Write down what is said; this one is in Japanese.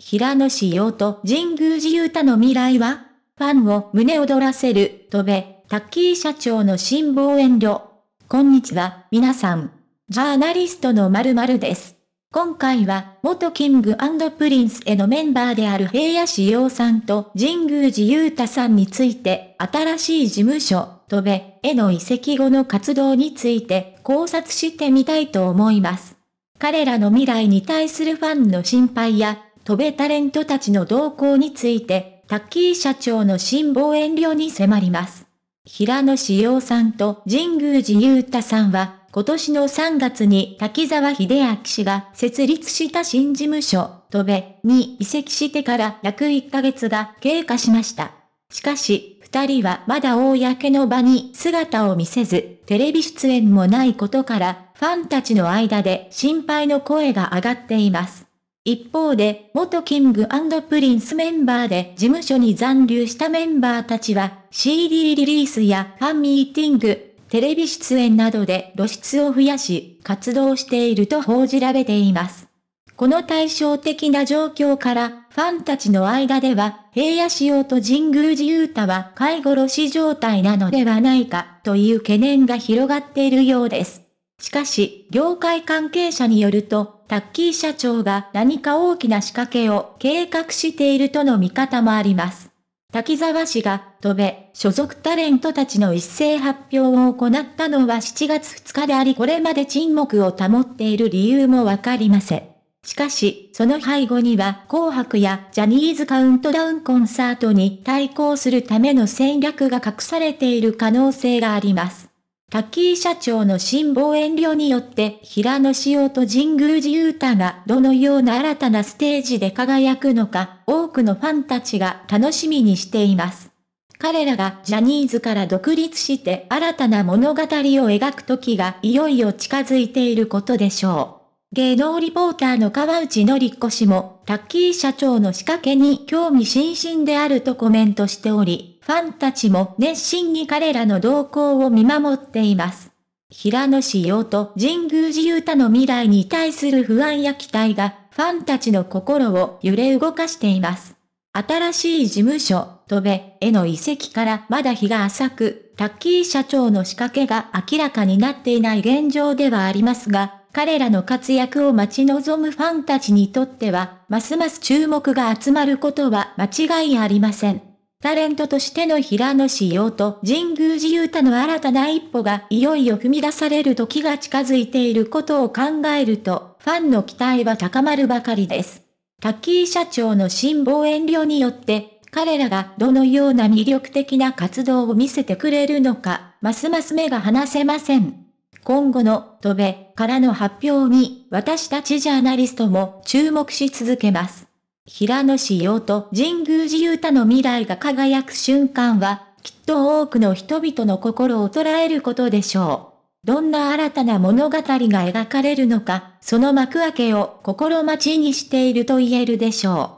平野紫耀と神宮寺勇太の未来はファンを胸躍らせる、戸部、タッキー社長の辛抱遠慮。こんにちは、皆さん。ジャーナリストの〇〇です。今回は、元キングプリンスへのメンバーである平野志陽さんと神宮寺勇太さんについて、新しい事務所、戸部への移籍後の活動について考察してみたいと思います。彼らの未来に対するファンの心配や飛べタレントたちの動向について、タッキー社長の辛抱遠慮に迫ります。平野志陽さんと神宮寺勇太さんは、今年の3月に滝沢秀明氏が設立した新事務所、戸部に移籍してから約1ヶ月が経過しました。しかし、二人はまだ公の場に姿を見せず、テレビ出演もないことから、ファンたちの間で心配の声が上がっています。一方で、元キングプリンスメンバーで事務所に残留したメンバーたちは、CD リリースやファンミーティング、テレビ出演などで露出を増やし、活動していると報じられています。この対照的な状況から、ファンたちの間では、平野仕様と神宮寺雄太は介護露死状態なのではないか、という懸念が広がっているようです。しかし、業界関係者によると、タッキー社長が何か大きな仕掛けを計画しているとの見方もあります。滝沢氏が、戸部、所属タレントたちの一斉発表を行ったのは7月2日でありこれまで沈黙を保っている理由もわかりません。しかし、その背後には紅白やジャニーズカウントダウンコンサートに対抗するための戦略が隠されている可能性があります。タッキー社長の辛抱遠慮によって平野紫耀と神宮寺勇太がどのような新たなステージで輝くのか、多くのファンたちが楽しみにしています。彼らがジャニーズから独立して新たな物語を描く時がいよいよ近づいていることでしょう。芸能リポーターの川内のりこ氏も、タッキー社長の仕掛けに興味津々であるとコメントしており、ファンたちも熱心に彼らの動向を見守っています。平野志陽と神宮寺勇太の未来に対する不安や期待が、ファンたちの心を揺れ動かしています。新しい事務所、戸部への移籍からまだ日が浅く、タッキー社長の仕掛けが明らかになっていない現状ではありますが、彼らの活躍を待ち望むファンたちにとっては、ますます注目が集まることは間違いありません。タレントとしての平野紫耀と神宮寺勇太の新たな一歩がいよいよ踏み出される時が近づいていることを考えると、ファンの期待は高まるばかりです。タッキー社長の辛抱遠慮によって、彼らがどのような魅力的な活動を見せてくれるのか、ますます目が離せません。今後の、戸部、からの発表に、私たちジャーナリストも注目し続けます。平野紫耀と神宮寺勇太の未来が輝く瞬間は、きっと多くの人々の心を捉えることでしょう。どんな新たな物語が描かれるのか、その幕開けを心待ちにしていると言えるでしょう。